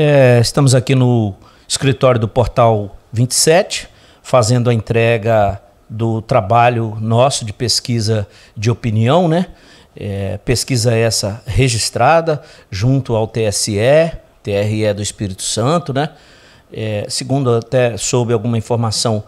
É, estamos aqui no escritório do Portal 27, fazendo a entrega do trabalho nosso de pesquisa de opinião, né? É, pesquisa essa registrada junto ao TSE, TRE do Espírito Santo, né? É, segundo até soube alguma informação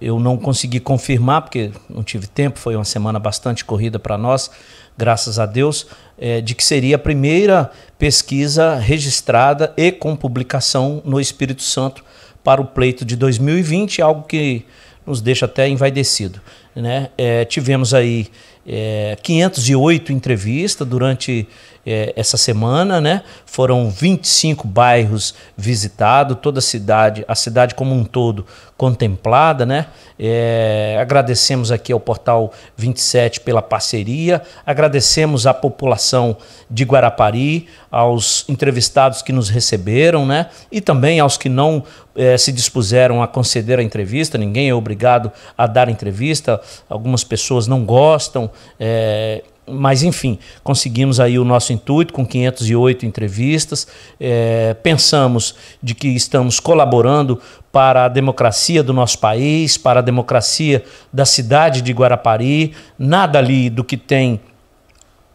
eu não consegui confirmar, porque não tive tempo, foi uma semana bastante corrida para nós, graças a Deus, é, de que seria a primeira pesquisa registrada e com publicação no Espírito Santo para o pleito de 2020, algo que nos deixa até envaidecido. Né? É, tivemos aí é, 508 entrevistas durante é, essa semana, né? Foram 25 bairros visitados, toda a cidade, a cidade como um todo contemplada, né? É, agradecemos aqui ao Portal 27 pela parceria, agradecemos à população de Guarapari, aos entrevistados que nos receberam, né? E também aos que não é, se dispuseram a conceder a entrevista, ninguém é obrigado a dar entrevista, algumas pessoas não gostam é, mas enfim, conseguimos aí o nosso intuito com 508 entrevistas. É, pensamos de que estamos colaborando para a democracia do nosso país, para a democracia da cidade de Guarapari. Nada ali do que tem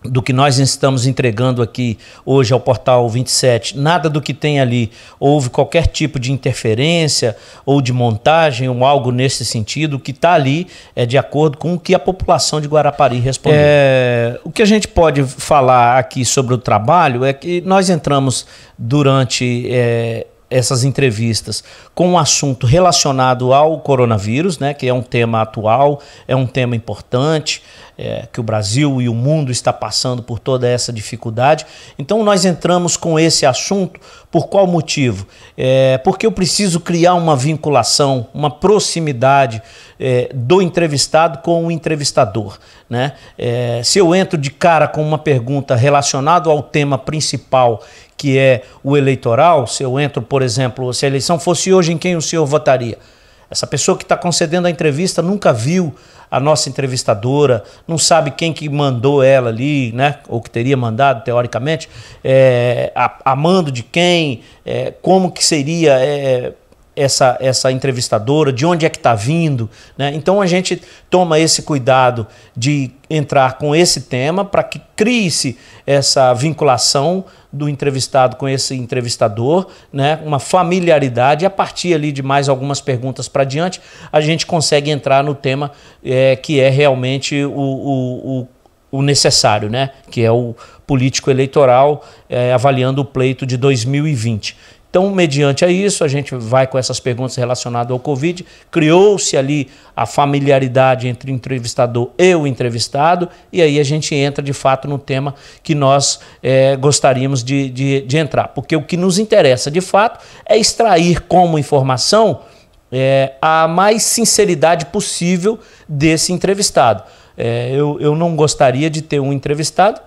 do que nós estamos entregando aqui hoje ao portal 27, nada do que tem ali houve qualquer tipo de interferência ou de montagem ou algo nesse sentido. O que está ali é de acordo com o que a população de Guarapari respondeu. É, o que a gente pode falar aqui sobre o trabalho é que nós entramos durante. É, essas entrevistas com um assunto relacionado ao coronavírus, né, que é um tema atual, é um tema importante, é, que o Brasil e o mundo está passando por toda essa dificuldade. Então nós entramos com esse assunto por qual motivo? É, porque eu preciso criar uma vinculação, uma proximidade é, do entrevistado com o entrevistador. Né? É, se eu entro de cara com uma pergunta relacionada ao tema principal que é o eleitoral, se eu entro, por exemplo, se a eleição fosse hoje, em quem o senhor votaria? Essa pessoa que está concedendo a entrevista nunca viu a nossa entrevistadora, não sabe quem que mandou ela ali, né? Ou que teria mandado, teoricamente, é, a, a mando de quem, é, como que seria. É, essa, essa entrevistadora, de onde é que está vindo. Né? Então a gente toma esse cuidado de entrar com esse tema para que crie-se essa vinculação do entrevistado com esse entrevistador, né? uma familiaridade. E a partir ali de mais algumas perguntas para diante, a gente consegue entrar no tema é, que é realmente o, o, o o necessário, né? que é o político eleitoral é, avaliando o pleito de 2020. Então, mediante a isso, a gente vai com essas perguntas relacionadas ao Covid. Criou-se ali a familiaridade entre o entrevistador e o entrevistado, e aí a gente entra de fato no tema que nós é, gostaríamos de, de, de entrar. Porque o que nos interessa de fato é extrair como informação. É, a mais sinceridade possível desse entrevistado. É, eu, eu não gostaria de ter um entrevistado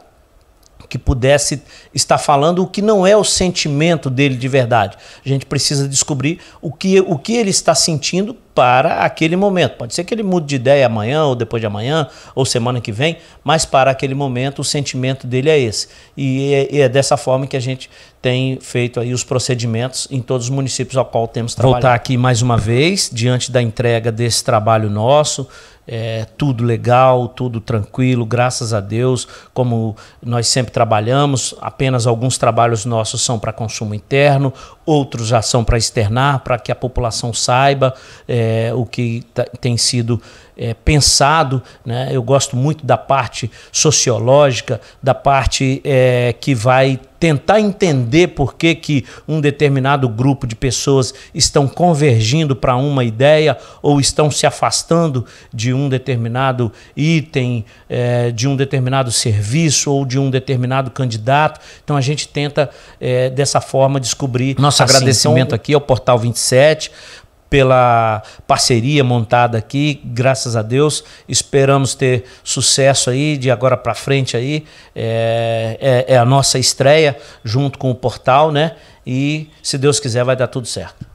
que pudesse estar falando o que não é o sentimento dele de verdade. A gente precisa descobrir o que, o que ele está sentindo para aquele momento. Pode ser que ele mude de ideia amanhã, ou depois de amanhã, ou semana que vem, mas para aquele momento o sentimento dele é esse. E é, e é dessa forma que a gente tem feito aí os procedimentos em todos os municípios ao qual temos trabalhado. Voltar aqui mais uma vez, diante da entrega desse trabalho nosso, é, tudo legal, tudo tranquilo, graças a Deus, como nós sempre trabalhamos, apenas alguns trabalhos nossos são para consumo interno, outros já são para externar, para que a população saiba é, o que tá, tem sido é, pensado. Né? Eu gosto muito da parte sociológica, da parte é, que vai tentar entender por que, que um determinado grupo de pessoas estão convergindo para uma ideia ou estão se afastando de um determinado item, é, de um determinado serviço ou de um determinado candidato. Então a gente tenta, é, dessa forma, descobrir. Nosso assim, então, agradecimento então... aqui ao Portal 27 pela parceria montada aqui, graças a Deus. Esperamos ter sucesso aí de agora para frente aí. É, é, é a nossa estreia junto com o portal, né? E se Deus quiser vai dar tudo certo.